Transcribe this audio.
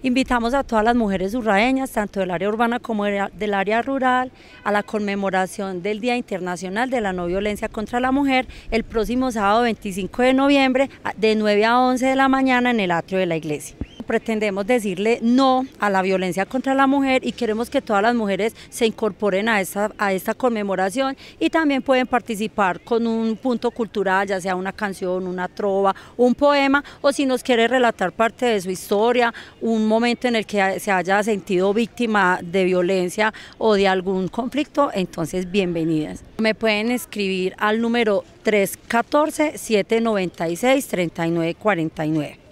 Invitamos a todas las mujeres urraeñas, tanto del área urbana como del área rural, a la conmemoración del Día Internacional de la No Violencia contra la Mujer el próximo sábado 25 de noviembre de 9 a 11 de la mañana en el atrio de la iglesia pretendemos decirle no a la violencia contra la mujer y queremos que todas las mujeres se incorporen a esta, a esta conmemoración y también pueden participar con un punto cultural, ya sea una canción, una trova, un poema o si nos quiere relatar parte de su historia, un momento en el que se haya sentido víctima de violencia o de algún conflicto, entonces bienvenidas. Me pueden escribir al número 314-796-3949.